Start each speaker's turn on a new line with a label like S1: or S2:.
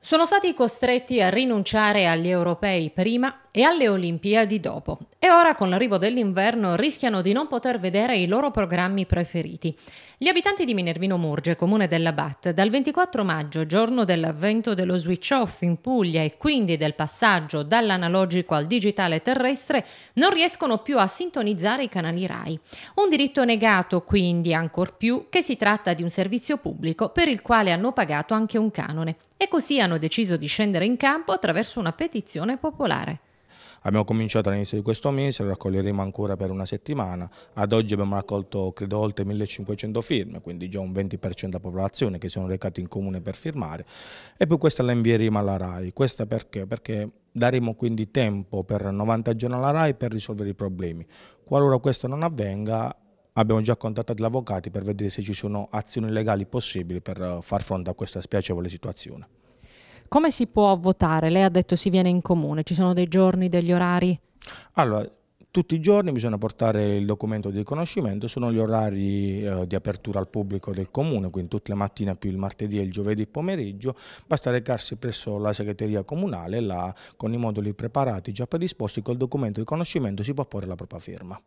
S1: Sono stati costretti a rinunciare agli europei prima e alle Olimpiadi dopo. E ora con l'arrivo dell'inverno rischiano di non poter vedere i loro programmi preferiti. Gli abitanti di Minervino Murge, comune della BAT, dal 24 maggio, giorno dell'avvento dello switch off in Puglia e quindi del passaggio dall'analogico al digitale terrestre, non riescono più a sintonizzare i canali RAI. Un diritto negato quindi ancor più che si tratta di un servizio pubblico per il quale hanno pagato anche un canone. E così hanno deciso di scendere in campo attraverso una petizione popolare.
S2: Abbiamo cominciato all'inizio di questo mese, lo raccoglieremo ancora per una settimana. Ad oggi abbiamo raccolto credo oltre 1500 firme, quindi già un 20% della popolazione che si sono recati in comune per firmare e poi questa la invieremo alla RAI. Questa perché? Perché daremo quindi tempo per 90 giorni alla RAI per risolvere i problemi. Qualora questo non avvenga abbiamo già contattato gli avvocati per vedere se ci sono azioni legali possibili per far fronte a questa spiacevole situazione.
S1: Come si può votare? Lei ha detto si viene in comune, ci sono dei giorni, degli orari?
S2: Allora, tutti i giorni bisogna portare il documento di riconoscimento, sono gli orari eh, di apertura al pubblico del comune, quindi tutte le mattine più il martedì e il giovedì pomeriggio, basta recarsi presso la segreteria comunale, là con i moduli preparati già predisposti col documento di riconoscimento si può porre la propria firma.